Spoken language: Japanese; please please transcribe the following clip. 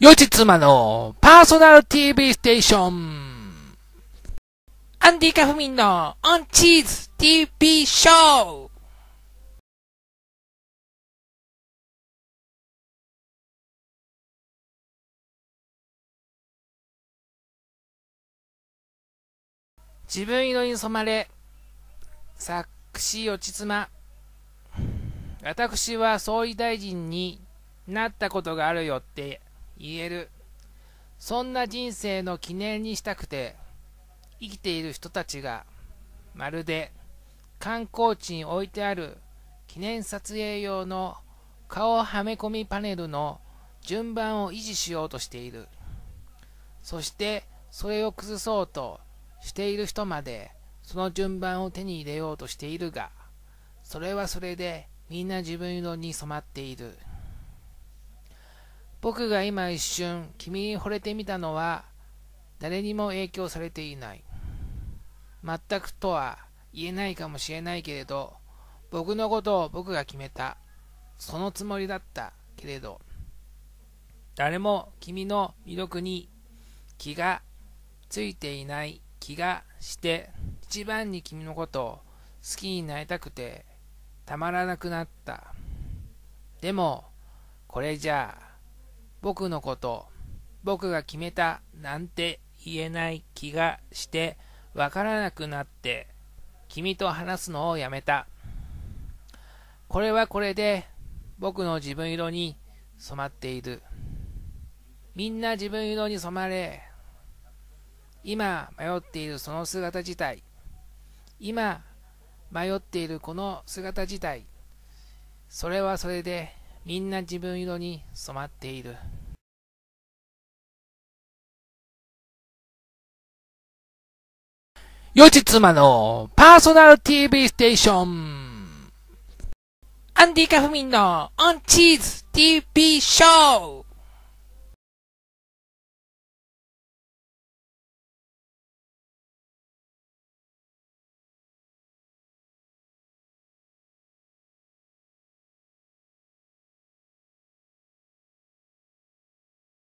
よち妻のパーソナル TV ステーション。アンディカフミンのオンチーズ TV ショー。自分色に染まれ作詞よち妻私は総理大臣になったことがあるよって言えるそんな人生の記念にしたくて生きている人たちがまるで観光地に置いてある記念撮影用の顔はめ込みパネルの順番を維持しようとしているそしてそれを崩そうとしている人までその順番を手に入れようとしているがそれはそれでみんな自分色に染まっている。僕が今一瞬君に惚れてみたのは誰にも影響されていない全くとは言えないかもしれないけれど僕のことを僕が決めたそのつもりだったけれど誰も君の魅力に気がついていない気がして一番に君のことを好きになりたくてたまらなくなったでもこれじゃあ僕のこと、僕が決めたなんて言えない気がしてわからなくなって君と話すのをやめた。これはこれで僕の自分色に染まっている。みんな自分色に染まれ。今迷っているその姿自体。今迷っているこの姿自体。それはそれでみんな自分色に染まっている。よち妻のパーソナル TV ステーション。アンディ・カフミンのオンチーズ TV ショー